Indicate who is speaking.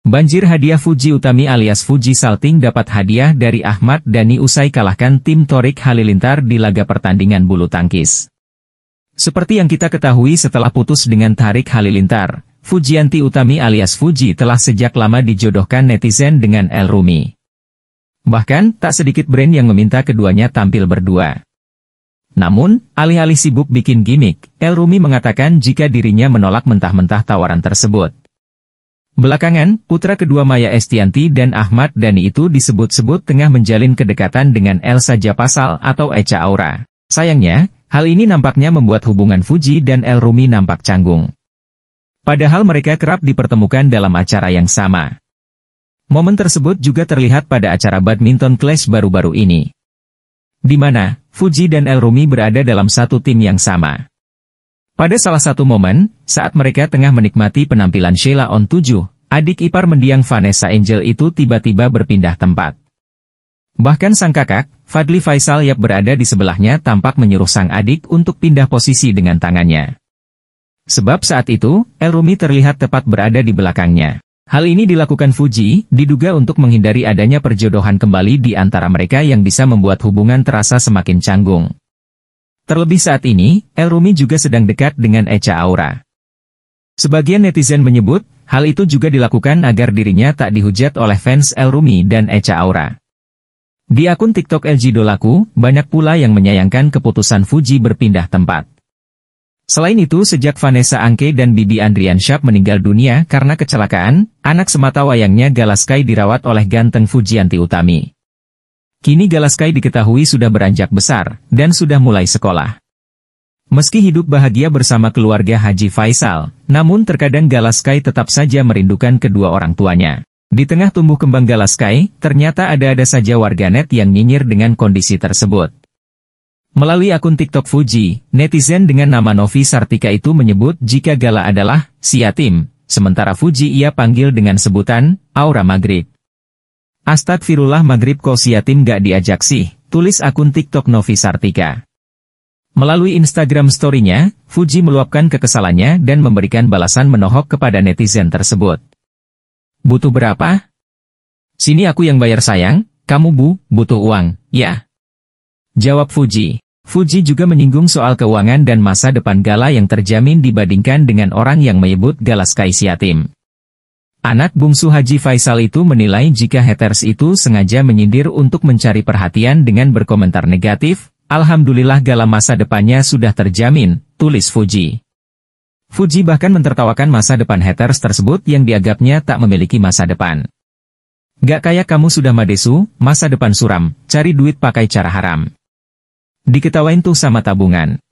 Speaker 1: Banjir hadiah Fuji Utami alias Fuji Salting dapat hadiah dari Ahmad Dani usai kalahkan tim Torik Halilintar di laga pertandingan bulu tangkis. Seperti yang kita ketahui setelah putus dengan Tarik Halilintar, Fujianti Utami alias Fuji telah sejak lama dijodohkan netizen dengan El Rumi. Bahkan, tak sedikit brand yang meminta keduanya tampil berdua. Namun, alih-alih sibuk bikin gimmick, El Rumi mengatakan jika dirinya menolak mentah-mentah tawaran tersebut. Belakangan, putra kedua Maya Estianti dan Ahmad Dhani itu disebut-sebut tengah menjalin kedekatan dengan Elsa Japasal atau Echa Aura. Sayangnya, hal ini nampaknya membuat hubungan Fuji dan El Rumi nampak canggung. Padahal mereka kerap dipertemukan dalam acara yang sama. Momen tersebut juga terlihat pada acara badminton clash baru-baru ini. Di mana, Fuji dan El Rumi berada dalam satu tim yang sama. Pada salah satu momen, saat mereka tengah menikmati penampilan Sheila on 7, adik ipar mendiang Vanessa Angel itu tiba-tiba berpindah tempat. Bahkan sang kakak, Fadli Faisal yang berada di sebelahnya tampak menyuruh sang adik untuk pindah posisi dengan tangannya. Sebab saat itu, El Rumi terlihat tepat berada di belakangnya. Hal ini dilakukan Fuji, diduga untuk menghindari adanya perjodohan kembali di antara mereka yang bisa membuat hubungan terasa semakin canggung. Terlebih saat ini, El Rumi juga sedang dekat dengan Echa Aura. Sebagian netizen menyebut, hal itu juga dilakukan agar dirinya tak dihujat oleh fans El Rumi dan Echa Aura. Di akun TikTok LG Dolaku, banyak pula yang menyayangkan keputusan Fuji berpindah tempat. Selain itu, sejak Vanessa Angke dan Bibi Andrian Syap meninggal dunia karena kecelakaan, anak sematawayangnya Galaskai dirawat oleh ganteng Fujianti Utami. Kini Galaskai diketahui sudah beranjak besar, dan sudah mulai sekolah. Meski hidup bahagia bersama keluarga Haji Faisal, namun terkadang Galaskai tetap saja merindukan kedua orang tuanya. Di tengah tumbuh kembang Galaskai, ternyata ada-ada saja warganet yang nyinyir dengan kondisi tersebut. Melalui akun TikTok Fuji, netizen dengan nama Novi Sartika itu menyebut jika Gala adalah si yatim, sementara Fuji ia panggil dengan sebutan Aura Maghrib. Astagfirullah Maghrib Kosiatin gak diajak sih, tulis akun TikTok Novi Sartika. Melalui Instagram story-nya, Fuji meluapkan kekesalannya dan memberikan balasan menohok kepada netizen tersebut. Butuh berapa? Sini aku yang bayar sayang, kamu bu, butuh uang, ya. Jawab Fuji. Fuji juga menyinggung soal keuangan dan masa depan Gala yang terjamin dibandingkan dengan orang yang menyebut Gala Sky Siatim. Anak bungsu Haji Faisal itu menilai jika haters itu sengaja menyindir untuk mencari perhatian dengan berkomentar negatif, Alhamdulillah gala masa depannya sudah terjamin, tulis Fuji. Fuji bahkan mentertawakan masa depan haters tersebut yang dianggapnya tak memiliki masa depan. Gak kayak kamu sudah madesu, masa depan suram, cari duit pakai cara haram. Diketawain tuh sama tabungan.